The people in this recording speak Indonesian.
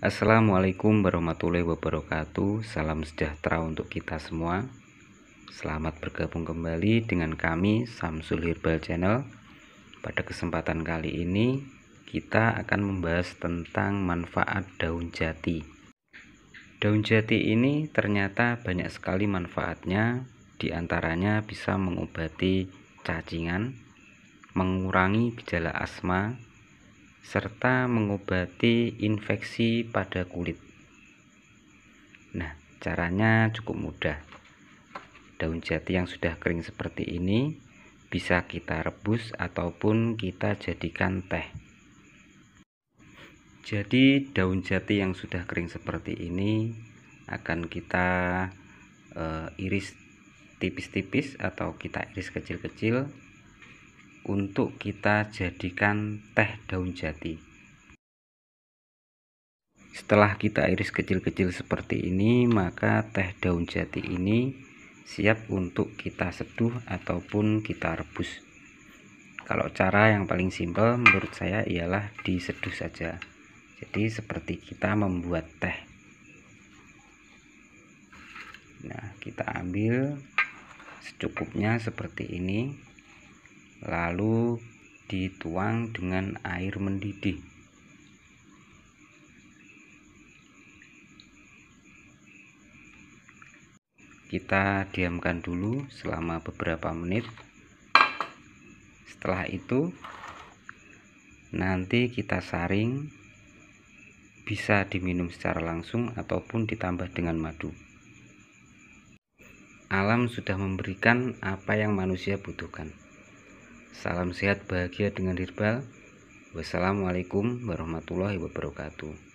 Assalamualaikum warahmatullahi wabarakatuh Salam sejahtera untuk kita semua Selamat bergabung kembali dengan kami Samsul Herbal Channel Pada kesempatan kali ini kita akan membahas tentang manfaat daun jati Daun jati ini ternyata banyak sekali manfaatnya Di antaranya bisa mengobati cacingan Mengurangi gejala asma serta mengobati infeksi pada kulit. Nah, caranya cukup mudah. Daun jati yang sudah kering seperti ini bisa kita rebus ataupun kita jadikan teh. Jadi, daun jati yang sudah kering seperti ini akan kita e, iris tipis-tipis atau kita iris kecil-kecil untuk kita jadikan teh daun jati setelah kita iris kecil-kecil seperti ini maka teh daun jati ini siap untuk kita seduh ataupun kita rebus kalau cara yang paling simpel menurut saya ialah diseduh saja jadi seperti kita membuat teh nah kita ambil secukupnya seperti ini lalu dituang dengan air mendidih. Kita diamkan dulu selama beberapa menit. Setelah itu, nanti kita saring, bisa diminum secara langsung ataupun ditambah dengan madu. Alam sudah memberikan apa yang manusia butuhkan. Salam sehat bahagia dengan dirbal. Wassalamualaikum warahmatullahi wabarakatuh.